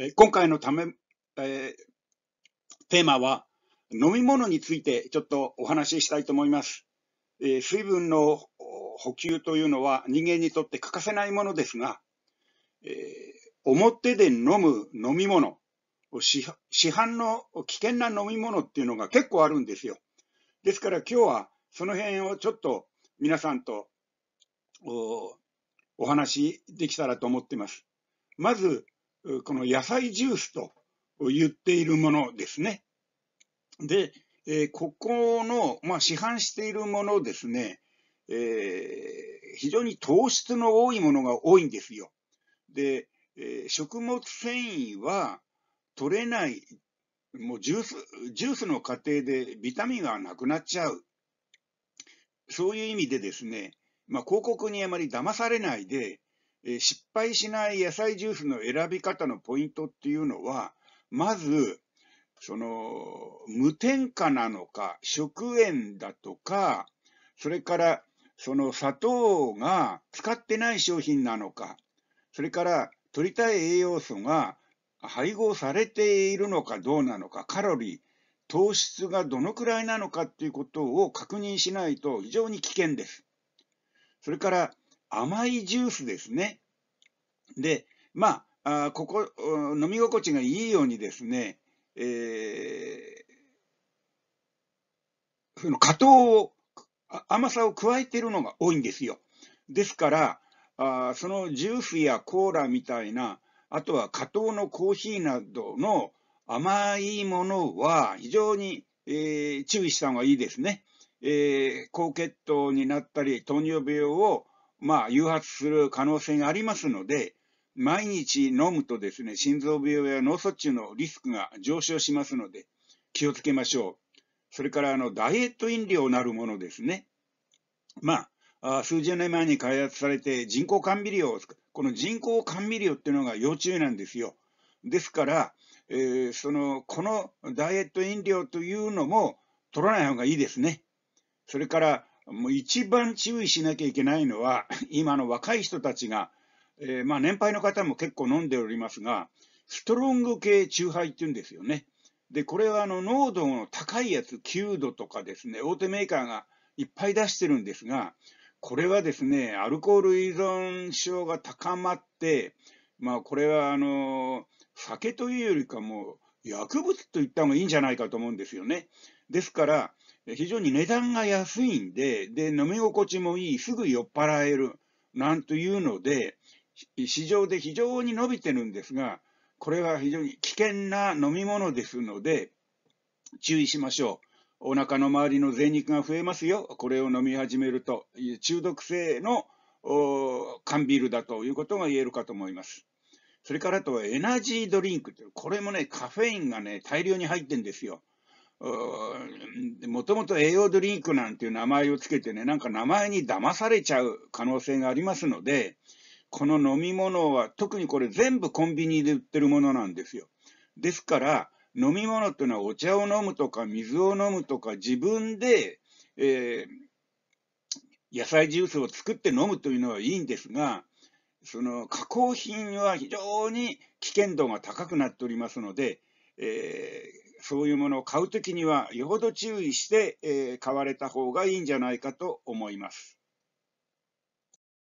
え今回のため、えー、テーマは飲み物についてちょっとお話ししたいと思います。えー、水分の補給というのは人間にとって欠かせないものですが、えー、表で飲む飲み物市、市販の危険な飲み物っていうのが結構あるんですよ。ですから今日はその辺をちょっと皆さんとお話できたらと思っています。まず、この野菜ジュースと言っているものですね。で、えここの、まあ、市販しているものですね、えー、非常に糖質の多いものが多いんですよ。で、えー、食物繊維は取れない、もうジュース、ジュースの過程でビタミンがなくなっちゃう。そういう意味でですね、まあ、広告にあまり騙されないで、え失敗しない野菜ジュースの選び方のポイントっていうのは、まず、その、無添加なのか、食塩だとか、それから、その砂糖が使ってない商品なのか、それから、取りたい栄養素が配合されているのかどうなのか、カロリー、糖質がどのくらいなのかっていうことを確認しないと非常に危険です。それから、甘いジュースですね。で、まあ、あここ、飲み心地がいいようにですね、えー、その果糖を、甘さを加えているのが多いんですよ。ですから、あそのジュースやコーラみたいな、あとは果糖のコーヒーなどの甘いものは非常に、えー、注意した方がいいですね。えー、高血糖になったり、糖尿病をまあ、誘発する可能性がありますので、毎日飲むとですね、心臓病や脳卒中のリスクが上昇しますので、気をつけましょう。それから、あの、ダイエット飲料なるものですね。まあ、数十年前に開発されて人工甘味料を使う。この人工甘味料っていうのが要注意なんですよ。ですから、えー、その、このダイエット飲料というのも取らない方がいいですね。それから、もう一番注意しなきゃいけないのは、今の若い人たちが、えー、まあ年配の方も結構飲んでおりますが、ストロング系チューハイって言うんですよね。で、これはあの濃度の高いやつ、9度とかですね、大手メーカーがいっぱい出してるんですが、これはですね、アルコール依存症が高まって、まあこれはあの、酒というよりかも、薬物と言った方がいいんじゃないかと思うんですよね。ですから、非常に値段が安いんで、で、飲み心地もいい、すぐ酔っ払える、なんというので、市場で非常に伸びてるんですが、これは非常に危険な飲み物ですので、注意しましょう。お腹の周りの贅肉が増えますよ。これを飲み始めると、中毒性の缶ビールだということが言えるかと思います。それからあとはエナジードリンク。これもね、カフェインがね、大量に入ってんですよ。もともと栄養ドリンクなんていう名前をつけてね、なんか名前に騙されちゃう可能性がありますので、この飲み物は、特にこれ全部コンビニで売ってるものなんですよ。ですから、飲み物っていうのはお茶を飲むとか水を飲むとか自分で、えー、野菜ジュースを作って飲むというのはいいんですが、その加工品は非常に危険度が高くなっておりますので、えそういうものを買うときには、よほど注意して、え買われた方がいいんじゃないかと思います。